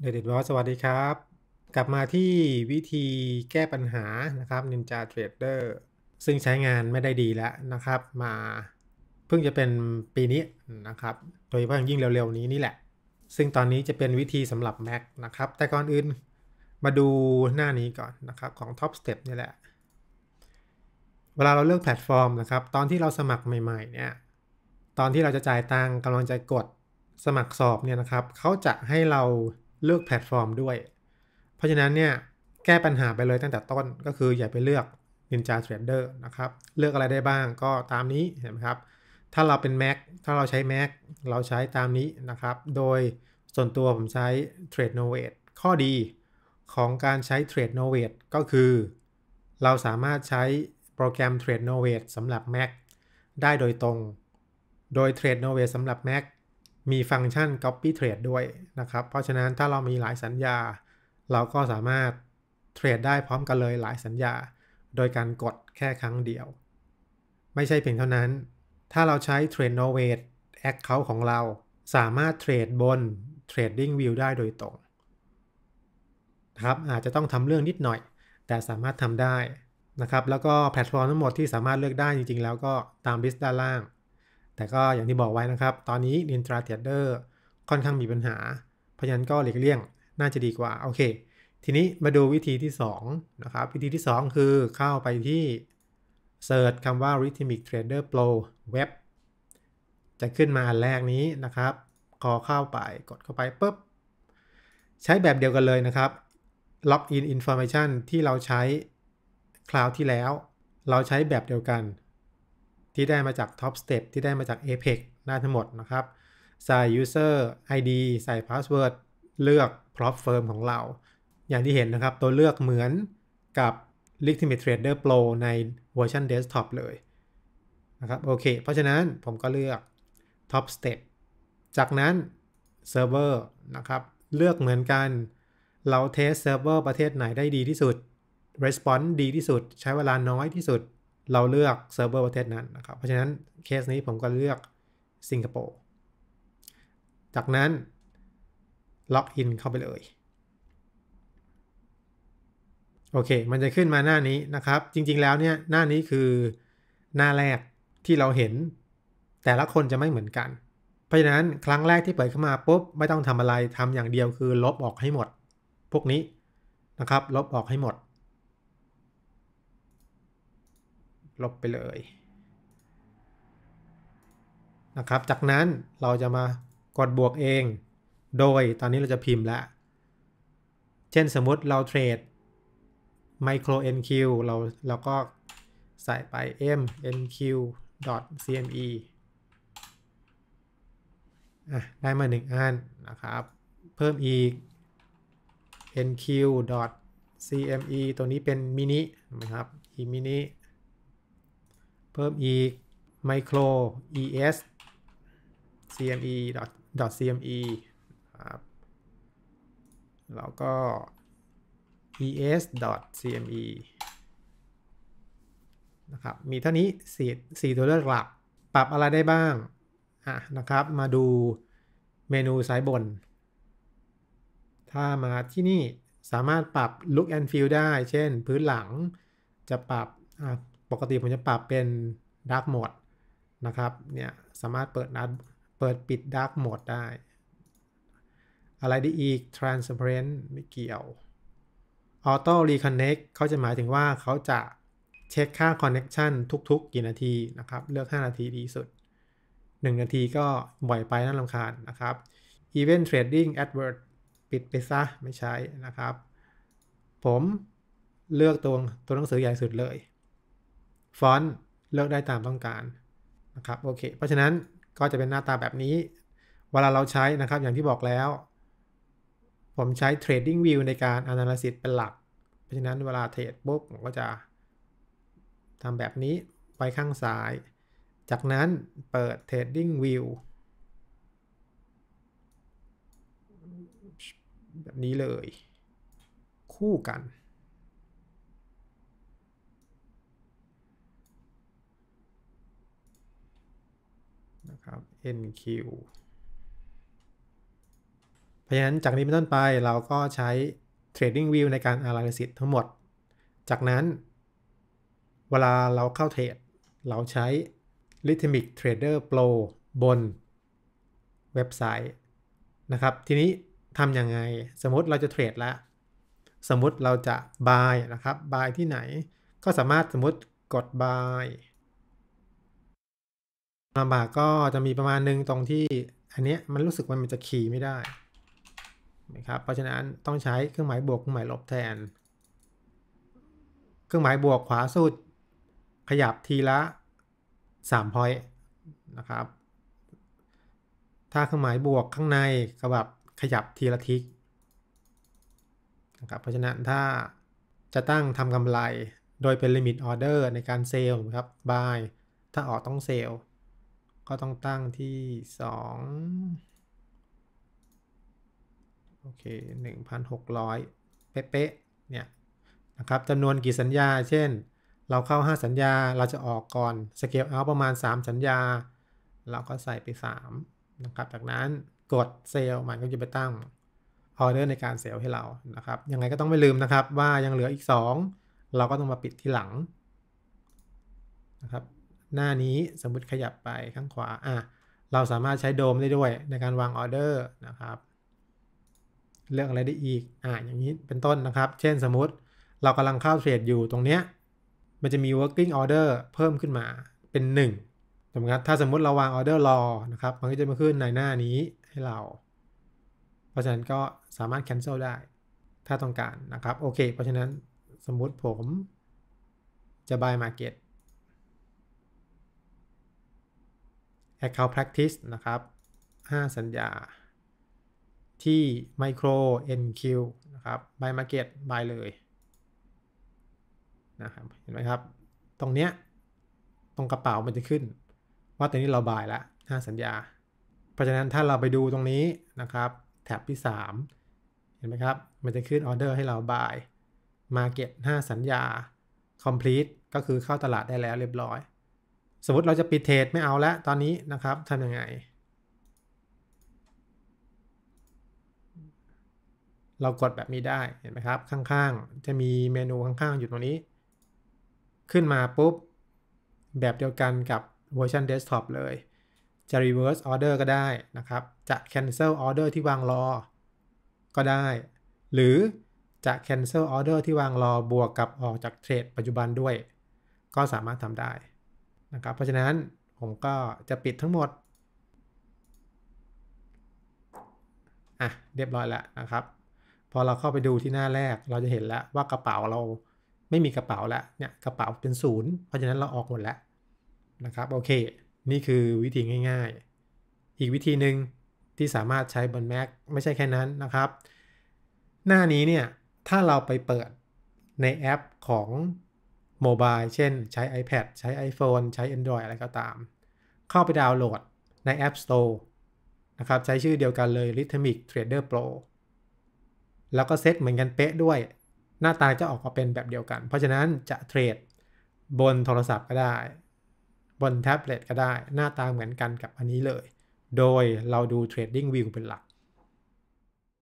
เดดเดดบอสสวัสดีครับ กลับมาที่วิธีแก้ปัญหานะครับ Ninja Trader ซึ่งใช้งานไม่ได้ดีแล้วนะครับ มา เพิ่งจะเป็นปีนี้นะครับ โดยเฉพาะยิ่งเร็วๆ นี้นี่แหละ ซึ่งตอนนี้จะเป็นวิธีสำหรับ Mac นะครับแต่ก่อนอื่นมาดูหน้านี้ก่อนนะครับ ของ Top Step นี่แหละ เวลาเราเลือกแพลตฟอร์มนะครับ ตอนที่เราสมัครใหม่ๆเนี่ยตอนที่เราจะจ่ายตังกำลังจะกดสมัครสอบเนี่ยนะครับเขาจะให้เราเลือกแพลตฟอร์มด้วย เพราะฉะนั้นเนี่ย แก้ปัญหาไปเลยตั้งแต่ต้นก็คืออย่าไปเลือก Ninja Trader นะครับ เลือกอะไรได้บ้างก็ตามนี้ เห็นไหมครับ ถ้าเราเป็น Mac ถ้าเราใช้ Mac เราใช้ตามนี้นะครับโดยส่วนตัวผมใช้ Trade Novate ข้อดีของการใช้ Trade Novate ก็คือ เราสามารถใช้โปรแกรม Trade Novate สำหรับ Mac ได้โดยตรงโดย Trade Novate สำหรับ Mac มีฟังก์ชัน Copy Trade ด้วยนะครับ เพราะฉะนั้นถ้าเรามีหลายสัญญา เราก็สามารถเทรดได้พร้อมกันเลยหลายสัญญาโดยการกดแค่ครั้งเดียว ไม่ใช่เพียงเท่านั้น ถ้าเราใช้ Trade n o v a t e Account ของเราสามารถเทรดบน Trading View ได้โดยตรงครับอาจจะต้องทำเรื่องนิดหน่อย แต่สามารถทำได้นะครับแล้วก็แพลตฟอร์มทั้งหมดที่สามารถเลือกได้จริงๆ แล้วก็ตามลิสต์ด้านล่างแต่ก็อย่างที่บอกไว้นะครับ ตอนนี้ Intra t เด d e r ค่อนข้างมีปัญหา เพราะฉะนั้นก็หลีกเลี่ยง น่าจะดีกว่า โอเค ทีนี้มาดูวิธีที่2นะครับ วิธีที่ 2 คือเข้าไปที่ Search คำว่า Rhythmic Trader Pro Web จะขึ้นมาอันแรกนี้นะครับขอเข้าไปกดเข้าไปปุ๊บ ใช้แบบเดียวกันเลยนะครับ Login Information ที่เราใช้คราวที่แล้ว เราใช้แบบเดียวกันที่ได้มาจาก Top Step ที่ได้มาจาก Apex ได้ทั้งหมดนะครับ ใส่ User ID ใส่ Password เลือก Prop Firm ของเรา อย่างที่เห็นนะครับตัวเลือกเหมือนกับ Legitimate Trader Pro ในเวอร์ชัน Desktop เลยนะครับโอเค เพราะฉะนั้นผมก็เลือก Top Step จากนั้น Server นะครับ เลือกเหมือนกันเราเทสเซิร์ฟเวอร์ประเทศไหนได้ดีที่สุด Response ดีที่สุดใช้เวลาน้อยที่สุดเราเลือกเซิร์ฟเวอร์ประเทศนั้นนะครับ เพราะฉะนั้นเคสนี้ผมก็เลือกสิงคโปร์ จากนั้นล็อกอินเข้าไปเลยโอเคมันจะขึ้นมาหน้านี้นะครับ จริงๆ แล้วเนี่ยหน้านี้คือหน้าแรกที่เราเห็น แต่ละคนจะไม่เหมือนกัน เพราะฉะนั้นครั้งแรกที่เปิดเข้ามาปุ๊บไม่ต้องทำอะไรทำอย่างเดียวคือ ลบออกให้หมด พวกนี้นะครับลบออกให้หมดลบไปเลย นะครับ จากนั้นเราจะมากดบวกเอง โดยตอนนี้เราจะพิมพ์ละเช่นสมมติเราเทรด micro nq เราเราก็ใส่ไป m nq cme อ่ะได้มาหนึ่งอันนะครับ เพิ่มอีก nq cme ตัวนี้เป็นมินินะครับอีมินิเพิ่มอีก micro es cme cme ครับ แล้วก็ es cme นะครับ มีเท่านี้4 4ตัวเลือกหลัก ปรับอะไรได้บ้าง อ่ะ นะครับ มาดูเมนูซ้ายบน ถ้ามาที่นี่ สามารถปรับ look and feel ได้ เช่นพื้นหลังจะปรับปกติผมจะปรับเป็น Dark Mode นะครับ เนี่ยสามารถเปิดนัดเปิดปิด Dark Mode ได้ อะไรได้อีก Transparent ไม่เกี่ยว Auto Reconnect เขาจะหมายถึงว่าเขาจะเช็คค่า Connection ทุกๆ กี่นาทีนะครับ เลือก 5 นาทีดีสุด 1 นาทีก็บ่อยไปน่าลำคาญนะครับ Event Trading Advert ปิดไปซะไม่ใช้นะครับ ผมเลือกตัวตัวหนังสือใหญ่สุดเลยฟอนต์เลือกได้ตามต้องการนะครับโอเค เพราะฉะนั้นก็จะเป็นหน้าตาแบบนี้ เวลาเราใช้นะครับ อย่างที่บอกแล้ว ผมใช้ Trading View ในการ Analysis เป็นหลักเพราะฉะนั้นเวลาเทรดปุ๊บผมก็จะทำแบบนี้ไว้ข้างซ้าย จากนั้นเปิด Trading View แบบนี้เลย คู่กันครับ NQ เพราะฉะนั้นจากนี้เป็นต้นไปเราก็ใช้ Trading View ในการ Analysis ทั้งหมด จากนั้น เวลาเราเข้า เทรด เราใช้ Rhythmic Trader Pro บนเว็บไซต์ นะครับ ทีนี้ทำยังไงสมมติเราจะ เทรดแล้วสมมติเราจะ buy นะครับ buy ที่ไหนก็สามารถสมมติกด buy ลำบากก็จะมีประมาณหนึ่งตรงที่อันนี้มันรู้สึกว่ามันจะขี่ไม่ได้นะครับ เพราะฉะนั้นต้องใช้เครื่องหมายบวกเครื่องหมายลบแทน เครื่องหมายบวกขวาสุด ขยับทีละ 3 พอยต์นะครับถ้าเครื่องหมายบวกข้างในก็แบบขยับทีละทิกนะครับเพราะฉะนั้นถ้าจะตั้งทำกำไรโดยเป็นลิมิตออเดอร์ในการเซลล์ครับบาย ถ้าออกต้องเซลล์ก็ต้องตั้งที่2โอเค1,600 เป๊ะๆเนี่ยนะครับจำนวนกี่สัญญา เช่น เราเข้า 5 สัญญาเราจะออกก่อนสเกลเอาประมาณ 3 สัญญา เราก็ใส่ไป 3 นะครับจากนั้นกดเซลล์มันก็จะไปตั้งออเดอร์ในการเซลล์ให้เรานะครับ ยังไงก็ต้องไม่ลืมนะครับ ว่ายังเหลืออีก 2 เราก็ต้องมาปิดที่หลังนะครับหน้านี้สมมติขยับไปข้างขวาอ่ะเราสามารถใช้โดมได้ด้วยในการวางออเดอร์นะครับเลือกอะไรได้อีกอ่ะอย่างนี้เป็นต้นนะครับ เช่นสมมติเรากำลังเข้าเทรดอยู่ตรงเนี้ยมันจะมี working order เพิ่มขึ้นมาเป็น1ถูกไหมครับถ้าสมมติเราวางออเดอรอนะครับมันก็จะมาขึ้นในหน้านี้ให้เรา เพราะฉะนั้นก็สามารถ cancel ได้ถ้าต้องการนะครับโอเค เพราะฉะนั้นสมมุติผมจะ buy market Account Practice นะครับ5สัญญาที่ Micro NQ นะครับ Buy Market Buy เลย นะครับ เห็นไหมครับ ตรงเนี้ยตรงกระเป๋ามันจะขึ้น ว่าตอนนี้เราบายละ5สัญญา เพราะฉะนั้นถ้าเราไปดูตรงนี้ นะครับแท็บที่ 3 เห็นไหมครับ มันจะขึ้นออเดอร์ให้เราบาย Market 5 สัญญา Complete ก็คือเข้าตลาดได้แล้วเรียบร้อยสมมติเราจะปิดเทรดไม่เอาแล้วตอนนี้นะครับ ทำยังไง เรากดแบบนี้ได้ เห็นไหมครับ ข้างๆจะมีเมนูข้างๆอยู่ตรงนี้ ขึ้นมาปุ๊บ แบบเดียวกันกับเวอร์ชันเดสก์ท็อปเลย จะ reverse order ก็ได้นะครับ จะ cancel order ที่วางรอก็ได้ หรือจะ cancel order ที่วางรอบวกกับออกจากเทรดปัจจุบันด้วย ก็สามารถทำได้นะครับเพราะฉะนั้นผมก็จะปิดทั้งหมด อ่ะเรียบร้อยแล้วนะครับ พอเราเข้าไปดูที่หน้าแรกเราจะเห็นแล้วว่ากระเป๋าเราไม่มีกระเป๋าแล้วเนี่ยกระเป๋าเป็นศูนย์เพราะฉะนั้นเราออกหมดแล้วนะครับโอเคนี่คือวิธีง่ายๆ อีกวิธีหนึ่งที่สามารถใช้บน Mac ไม่ใช่แค่นั้นนะครับ หน้านี้เนี่ยถ้าเราไปเปิดในแอปของโมบาย เช่นใช้ iPad ใช้ iPhone ใช้ Android อะไรก็ตาม เข้าไปดาวน์โหลดใน App Store นะครับ ใช้ชื่อเดียวกันเลย Rhythmic Trader Pro แล้วก็เซตเหมือนกันเป๊ะด้วย หน้าตาจะออกมาเป็นแบบเดียวกัน เพราะฉะนั้นจะเทรดบนโทรศัพท์ก็ได้ บนแท็บเล็ตก็ได้ หน้าตาเหมือนกันกับอันนี้เลย โดยเราดู Trading View เป็นหลัก